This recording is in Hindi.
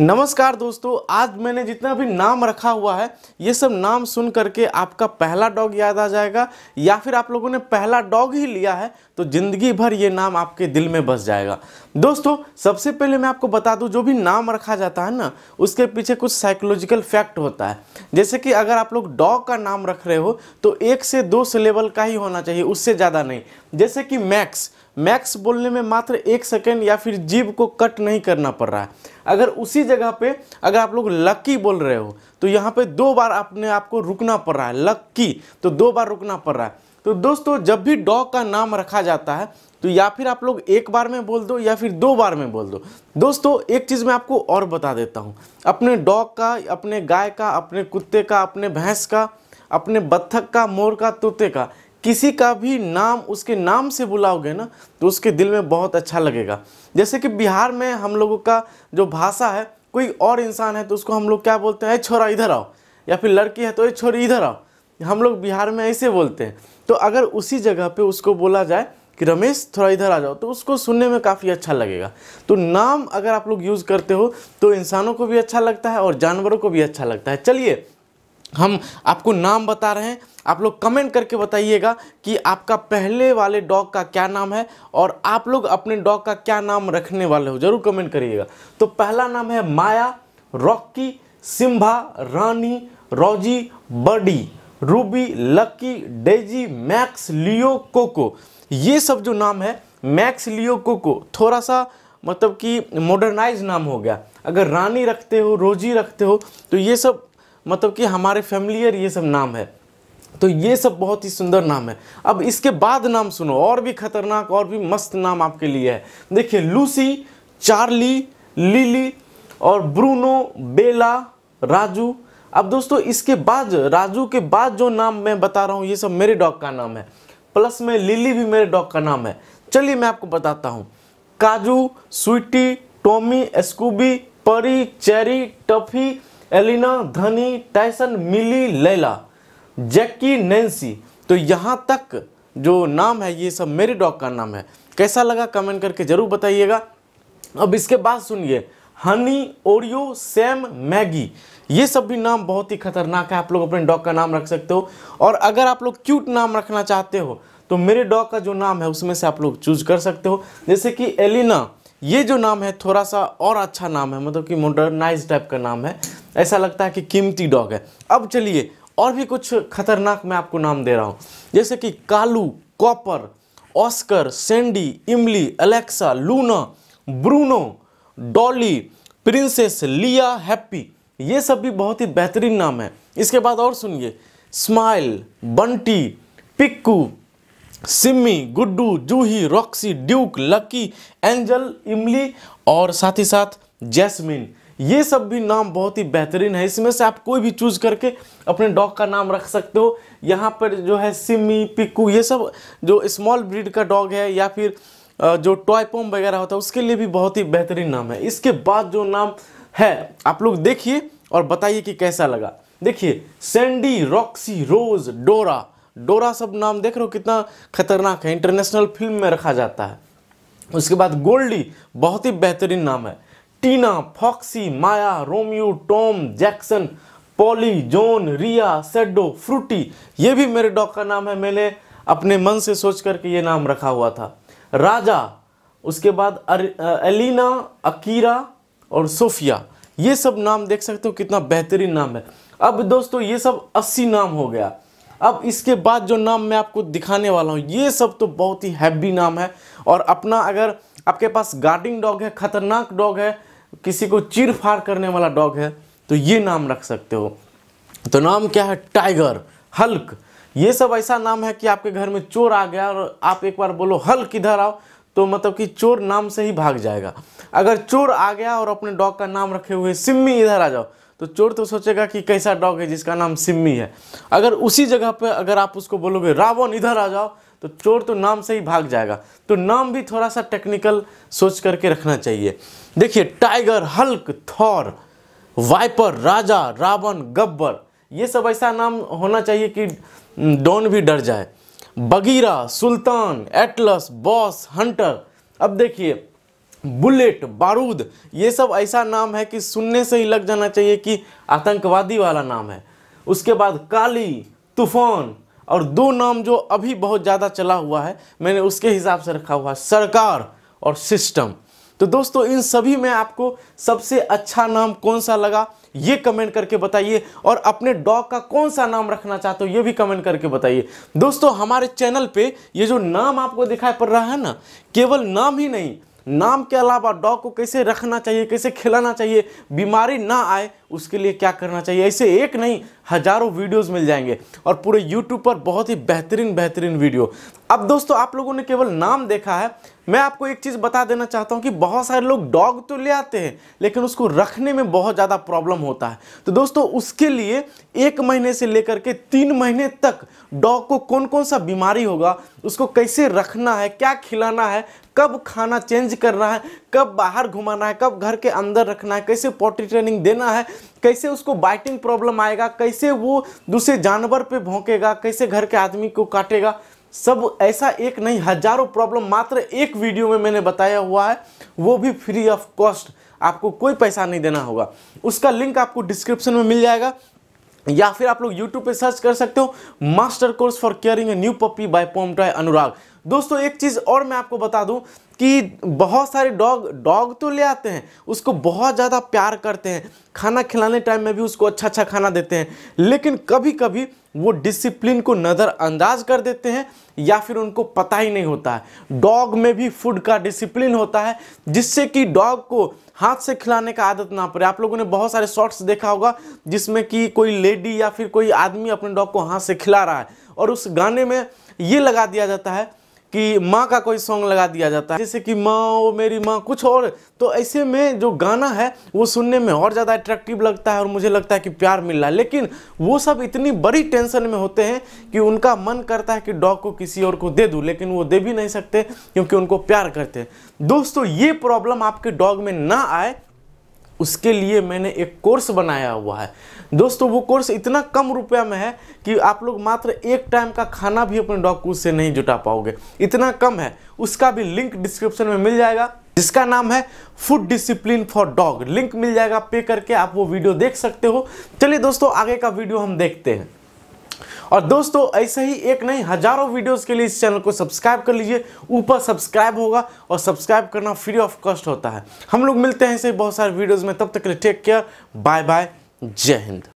नमस्कार दोस्तों आज मैंने जितना भी नाम रखा हुआ है ये सब नाम सुन करके आपका पहला डॉग याद आ जाएगा या फिर आप लोगों ने पहला डॉग ही लिया है तो ज़िंदगी भर ये नाम आपके दिल में बस जाएगा दोस्तों सबसे पहले मैं आपको बता दूं जो भी नाम रखा जाता है ना उसके पीछे कुछ साइकोलॉजिकल फैक्ट होता है जैसे कि अगर आप लोग डॉग का नाम रख रहे हो तो एक से दो सिलेबल का ही होना चाहिए उससे ज़्यादा नहीं जैसे कि मैक्स मैक्स बोलने में मात्र एक सेकेंड या फिर जीव को कट नहीं करना पड़ रहा है अगर उसी जगह पे अगर आप लोग लक्की बोल रहे हो तो यहाँ पे दो बार अपने आप को रुकना पड़ रहा है लक्की तो दो बार रुकना पड़ रहा है तो दोस्तों जब भी डॉग का नाम रखा जाता है तो या फिर आप लोग एक बार में बोल दो या फिर दो बार में बोल दो दोस्तों एक चीज़ मैं आपको और बता देता हूँ अपने डॉग का अपने गाय का अपने कुत्ते का अपने भैंस का अपने बत्थक का मोर का तोते का किसी का भी नाम उसके नाम से बुलाओगे ना तो उसके दिल में बहुत अच्छा लगेगा जैसे कि बिहार में हम लोगों का जो भाषा है कोई और इंसान है तो उसको हम लोग क्या बोलते हैं छोरा इधर आओ या फिर लड़की है तो ये छोरी इधर आओ हम लोग बिहार में ऐसे बोलते हैं तो अगर उसी जगह पे उसको बोला जाए कि रमेश थोड़ा इधर आ जाओ तो उसको सुनने में काफ़ी अच्छा लगेगा तो नाम अगर आप लोग यूज़ करते हो तो इंसानों को भी अच्छा लगता है और जानवरों को भी अच्छा लगता है चलिए हम आपको नाम बता रहे हैं आप लोग कमेंट करके बताइएगा कि आपका पहले वाले डॉग का क्या नाम है और आप लोग अपने डॉग का क्या नाम रखने वाले हो जरूर कमेंट करिएगा तो पहला नाम है Maya Rocky Simba Rani Rosie Buddy Ruby Lucky Daisy Max Leo Coco ये सब जो नाम है मैक्स लियो कोको थोड़ा सा मतलब कि मॉडर्नाइज नाम हो गया अगर रानी रखते हो रोजी रखते हो तो ये सब मतलब कि हमारे फैमिलियर ये सब नाम है तो ये सब बहुत ही सुंदर नाम है अब इसके बाद नाम सुनो और भी खतरनाक और भी मस्त नाम आपके लिए है देखिए लूसी चार्ली लिली और ब्रूनो बेला राजू अब दोस्तों इसके बाद राजू के बाद जो नाम मैं बता रहा हूँ ये सब मेरे डॉग का नाम है प्लस में लिली भी मेरे डॉग का नाम है चलिए मैं आपको बताता हूँ Kaju Sweety Tommy Scooby Pari Cherry Tuffy Elina Dhani Tyson Milly Laila Jackie Nancy तो यहाँ तक जो नाम है ये सब मेरे डॉग का नाम है कैसा लगा कमेंट करके ज़रूर बताइएगा अब इसके बाद सुनिए हनी ओरियो सैम मैगी ये सब भी नाम बहुत ही खतरनाक है आप लोग अपने डॉग का नाम रख सकते हो और अगर आप लोग क्यूट नाम रखना चाहते हो तो मेरे डॉग का जो नाम है उसमें से आप लोग चूज कर सकते हो जैसे कि एलिना ये जो नाम है थोड़ा सा और अच्छा नाम है मतलब कि मॉडर्नाइज टाइप का नाम है ऐसा लगता है कि कीमती डॉग है अब चलिए और भी कुछ खतरनाक मैं आपको नाम दे रहा हूँ जैसे कि Kalu Copper Oscar Sandy Imli Alexa Luna Bruno Dolly Princess Leia Happy ये सब भी बहुत ही बेहतरीन नाम है इसके बाद और सुनिए Smile Bunty Pikku Simmi Guddu Juhi Roxy Duke Lucky Angel Imli और साथ ही साथ जैस्मिन ये सब भी नाम बहुत ही बेहतरीन है इसमें से आप कोई भी चूज करके अपने डॉग का नाम रख सकते हो यहाँ पर जो है सिमी पिक्कू ये सब जो स्मॉल ब्रीड का डॉग है या फिर जो टॉय पॉम वगैरह होता है उसके लिए भी बहुत ही बेहतरीन नाम है इसके बाद जो नाम है आप लोग देखिए और बताइए कि कैसा लगा देखिए सैंडी रॉक्सी रोज डोरा डोरा सब नाम देख रहे हो कितना खतरनाक है इंटरनेशनल फिल्म में रखा जाता है उसके बाद गोल्डी बहुत ही बेहतरीन नाम है Tina Foxy Maya Romeo Tom Jackson Polly John Riya Shadow Frooti ये भी मेरे डॉग का नाम है मैंने अपने मन से सोच करके ये नाम रखा हुआ था राजा उसके बाद एलिना अकीरा और सोफिया ये सब नाम देख सकते हो कितना बेहतरीन नाम है अब दोस्तों ये सब अस्सी नाम हो गया अब इसके बाद जो नाम मैं आपको दिखाने वाला हूँ ये सब तो बहुत ही हैवी नाम है और अपना अगर आपके पास गार्डिंग डॉग है खतरनाक डॉग है किसी को चिर फाड़ करने वाला डॉग है तो ये नाम रख सकते हो तो नाम क्या है टाइगर हल्क ये सब ऐसा नाम है कि आपके घर में चोर आ गया और आप एक बार बोलो हल्क इधर आओ तो मतलब कि चोर नाम से ही भाग जाएगा अगर चोर आ गया और अपने डॉग का नाम रखे हुए सिम्मी इधर आ जाओ तो चोर तो सोचेगा कि कैसा डॉग है जिसका नाम सिम्मी है अगर उसी जगह पर अगर आप उसको बोलोगे रावण इधर आ जाओ तो चोर तो नाम से ही भाग जाएगा तो नाम भी थोड़ा सा टेक्निकल सोच करके रखना चाहिए देखिए Tiger Hulk Thor Viper Raja Ravan Gabbar ये सब ऐसा नाम होना चाहिए कि डॉन भी डर जाए Bagheera Sultan Atlas Boss Hunter अब देखिए बुलेट बारूद ये सब ऐसा नाम है कि सुनने से ही लग जाना चाहिए कि आतंकवादी वाला नाम है उसके बाद काली तूफान और दो नाम जो अभी बहुत ज़्यादा चला हुआ है मैंने उसके हिसाब से रखा हुआ है सरकार और सिस्टम तो दोस्तों इन सभी में आपको सबसे अच्छा नाम कौन सा लगा ये कमेंट करके बताइए और अपने डॉग का कौन सा नाम रखना चाहते हो ये भी कमेंट करके बताइए दोस्तों हमारे चैनल पे ये जो नाम आपको दिखाई पड़ रहा है ना केवल नाम ही नहीं नाम के अलावा डॉग को कैसे रखना चाहिए कैसे खिलाना चाहिए बीमारी ना आए उसके लिए क्या करना चाहिए ऐसे एक नहीं हज़ारों वीडियोस मिल जाएंगे और पूरे यूट्यूब पर बहुत ही बेहतरीन बेहतरीन वीडियो अब दोस्तों आप लोगों ने केवल नाम देखा है मैं आपको एक चीज़ बता देना चाहता हूँ कि बहुत सारे लोग डॉग तो ले आते हैं लेकिन उसको रखने में बहुत ज़्यादा प्रॉब्लम होता है तो दोस्तों उसके लिए एक महीने से लेकर के तीन महीने तक डॉग को कौन कौन सा बीमारी होगा उसको कैसे रखना है क्या खिलाना है कब खाना चेंज करना है कब बाहर घुमाना है कब घर के अंदर रखना है कैसे पोट्री ट्रेनिंग देना है कैसे उसको बाइटिंग प्रॉब्लम आएगा कैसे वो दूसरे जानवर पे भोंकेगा कैसे घर के आदमी को काटेगा सब ऐसा एक नहीं हजारों प्रॉब्लम मात्र एक वीडियो में मैंने बताया हुआ है वो भी फ्री ऑफ कॉस्ट आपको कोई पैसा नहीं देना होगा उसका लिंक आपको डिस्क्रिप्शन में मिल जाएगा या फिर आप लोग YouTube पे सर्च कर सकते हो master course for caring a new puppy by पोमटॉय अनुराग दोस्तों एक चीज़ और मैं आपको बता दूं कि बहुत सारे डॉग डॉग तो ले आते हैं उसको बहुत ज़्यादा प्यार करते हैं खाना खिलाने टाइम में भी उसको अच्छा अच्छा खाना देते हैं लेकिन कभी कभी वो डिसिप्लिन को नज़रअंदाज कर देते हैं या फिर उनको पता ही नहीं होता है डॉग में भी फूड का डिसिप्लिन होता है जिससे कि डॉग को हाथ से खिलाने का आदत ना पड़े आप लोगों ने बहुत सारे शॉर्ट्स देखा होगा जिसमें कि कोई लेडी या फिर कोई आदमी अपने डॉग को हाथ से खिला रहा है और उस गाने में ये लगा दिया जाता है कि माँ का कोई सॉन्ग लगा दिया जाता है जैसे कि माँ ओ मेरी माँ कुछ और तो ऐसे में जो गाना है वो सुनने में और ज़्यादा अट्रैक्टिव लगता है और मुझे लगता है कि प्यार मिल रहा है लेकिन वो सब इतनी बड़ी टेंशन में होते हैं कि उनका मन करता है कि डॉग को किसी और को दे दूँ लेकिन वो दे भी नहीं सकते क्योंकि उनको प्यार करते हैं दोस्तों ये प्रॉब्लम आपके डॉग में ना आए उसके लिए मैंने एक कोर्स बनाया हुआ है दोस्तों वो कोर्स इतना कम रुपया में है कि आप लोग मात्र एक टाइम का खाना भी अपने डॉग से नहीं जुटा पाओगे इतना कम है उसका भी लिंक डिस्क्रिप्शन में मिल जाएगा जिसका नाम है food discipline for dog link मिल जाएगा पे करके आप वो वीडियो देख सकते हो चलिए दोस्तों आगे का वीडियो हम देखते हैं और दोस्तों ऐसे ही एक नहीं हजारों वीडियोस के लिए इस चैनल को सब्सक्राइब कर लीजिए ऊपर सब्सक्राइब होगा और सब्सक्राइब करना फ्री ऑफ कॉस्ट होता है हम लोग मिलते हैं ऐसे बहुत सारे वीडियोज़ में तब तक के लिए टेक केयर बाय बाय जय हिंद